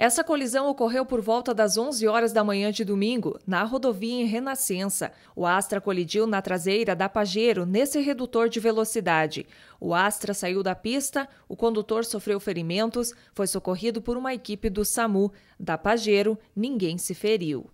Essa colisão ocorreu por volta das 11 horas da manhã de domingo, na rodovia em Renascença. O Astra colidiu na traseira da Pajero, nesse redutor de velocidade. O Astra saiu da pista, o condutor sofreu ferimentos, foi socorrido por uma equipe do SAMU. Da Pajero, ninguém se feriu.